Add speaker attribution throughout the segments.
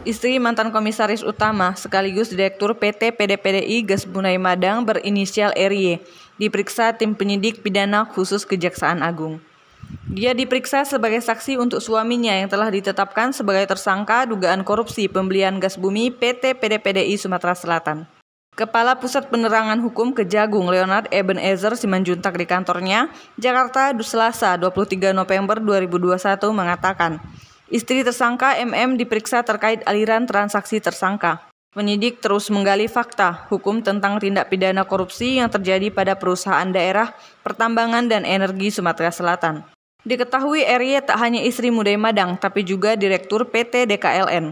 Speaker 1: Istri mantan komisaris utama sekaligus direktur PT PDPDI Gas Bunai Madang berinisial RY diperiksa tim penyidik pidana khusus Kejaksaan Agung. Dia diperiksa sebagai saksi untuk suaminya yang telah ditetapkan sebagai tersangka dugaan korupsi pembelian gas bumi PT PDPDI Sumatera Selatan. Kepala Pusat Penerangan Hukum Kejagung Leonard Ebenezer Simanjuntak di kantornya, Jakarta, Selasa 23 November 2021 mengatakan, Istri tersangka MM diperiksa terkait aliran transaksi tersangka. Penyidik terus menggali fakta hukum tentang tindak pidana korupsi yang terjadi pada perusahaan daerah pertambangan dan energi Sumatera Selatan. Diketahui RY tak hanya istri muda Madang, tapi juga Direktur PT DKLN.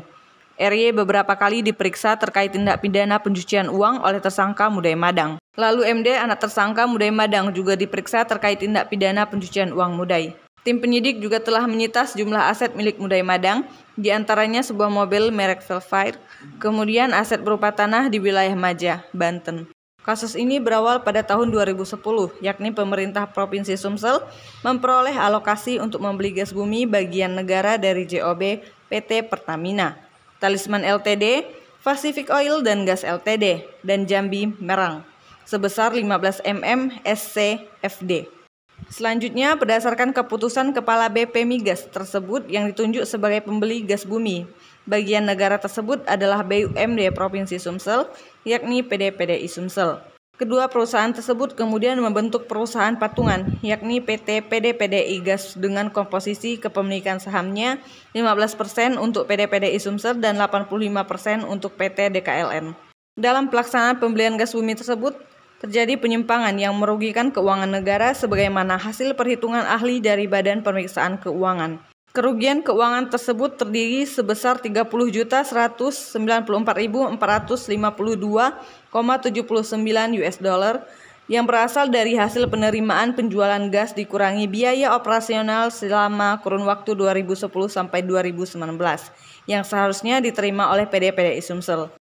Speaker 1: RY beberapa kali diperiksa terkait tindak pidana pencucian uang oleh tersangka muda Madang. Lalu MD, anak tersangka muda Madang, juga diperiksa terkait tindak pidana pencucian uang Mudai. Tim penyidik juga telah menyita sejumlah aset milik Mudai Madang, diantaranya sebuah mobil merek Velfire, kemudian aset berupa tanah di wilayah Maja, Banten. Kasus ini berawal pada tahun 2010, yakni pemerintah Provinsi Sumsel memperoleh alokasi untuk membeli gas bumi bagian negara dari JOB PT Pertamina, Talisman LTD, Pacific Oil dan Gas LTD, dan Jambi Merang sebesar 15 mm SCFD. Selanjutnya, berdasarkan keputusan Kepala BP Migas tersebut yang ditunjuk sebagai pembeli gas bumi, bagian negara tersebut adalah BUMD Provinsi Sumsel, yakni PDPDI Sumsel. Kedua perusahaan tersebut kemudian membentuk perusahaan patungan, yakni PT PDPDI Gas dengan komposisi kepemilikan sahamnya 15% untuk PDPDI Sumsel dan 85% untuk PT DKLN. Dalam pelaksanaan pembelian gas bumi tersebut, terjadi penyimpangan yang merugikan keuangan negara sebagaimana hasil perhitungan ahli dari Badan Pemeriksaan Keuangan. Kerugian keuangan tersebut terdiri sebesar 30.194.452,79 US dollar yang berasal dari hasil penerimaan penjualan gas dikurangi biaya operasional selama kurun waktu 2010 sampai 2019 yang seharusnya diterima oleh pd Sumsel.